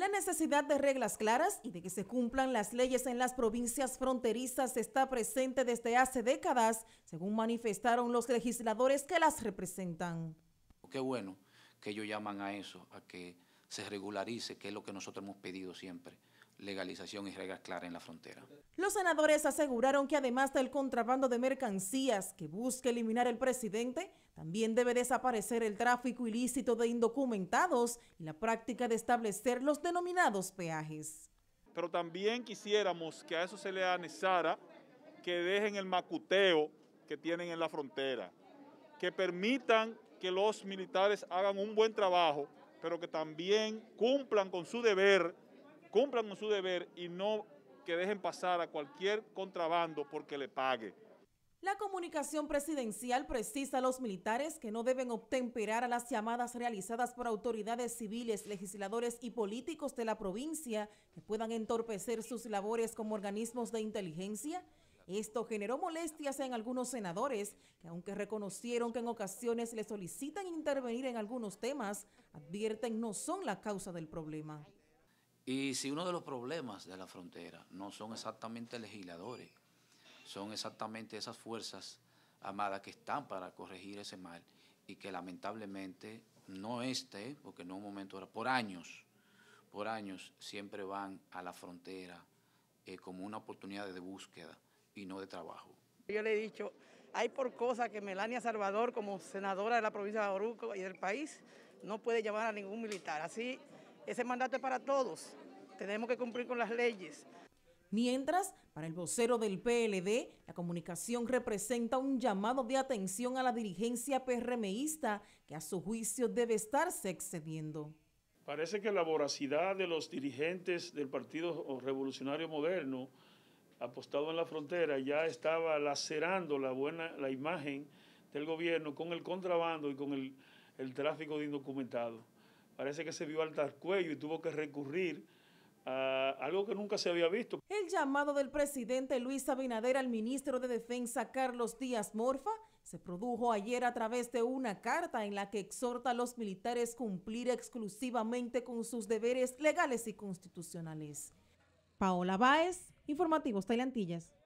La necesidad de reglas claras y de que se cumplan las leyes en las provincias fronterizas está presente desde hace décadas, según manifestaron los legisladores que las representan. Qué bueno que ellos llaman a eso, a que se regularice, que es lo que nosotros hemos pedido siempre legalización y reglas claras en la frontera. Los senadores aseguraron que además del contrabando de mercancías que busca eliminar el presidente, también debe desaparecer el tráfico ilícito de indocumentados y la práctica de establecer los denominados peajes. Pero también quisiéramos que a eso se le anexara que dejen el macuteo que tienen en la frontera, que permitan que los militares hagan un buen trabajo, pero que también cumplan con su deber cumplan con su deber y no que dejen pasar a cualquier contrabando porque le pague. La comunicación presidencial precisa a los militares que no deben obtemperar a las llamadas realizadas por autoridades civiles, legisladores y políticos de la provincia que puedan entorpecer sus labores como organismos de inteligencia. Esto generó molestias en algunos senadores que aunque reconocieron que en ocasiones le solicitan intervenir en algunos temas, advierten no son la causa del problema. Y si uno de los problemas de la frontera no son exactamente legisladores, son exactamente esas fuerzas armadas que están para corregir ese mal y que lamentablemente no esté, porque no un momento por años, por años siempre van a la frontera eh, como una oportunidad de búsqueda y no de trabajo. Yo le he dicho, hay por cosas que Melania Salvador, como senadora de la provincia de Oruco y del país, no puede llamar a ningún militar. Así ese mandato es para todos. Tenemos que cumplir con las leyes. Mientras, para el vocero del PLD, la comunicación representa un llamado de atención a la dirigencia PRMista que a su juicio debe estarse excediendo. Parece que la voracidad de los dirigentes del Partido Revolucionario Moderno, apostado en la frontera, ya estaba lacerando la buena la imagen del gobierno con el contrabando y con el, el tráfico de indocumentados parece que se vio alta al cuello y tuvo que recurrir a algo que nunca se había visto. El llamado del presidente Luis Abinader al ministro de Defensa Carlos Díaz Morfa se produjo ayer a través de una carta en la que exhorta a los militares cumplir exclusivamente con sus deberes legales y constitucionales. Paola Báez, Informativos Tailantillas.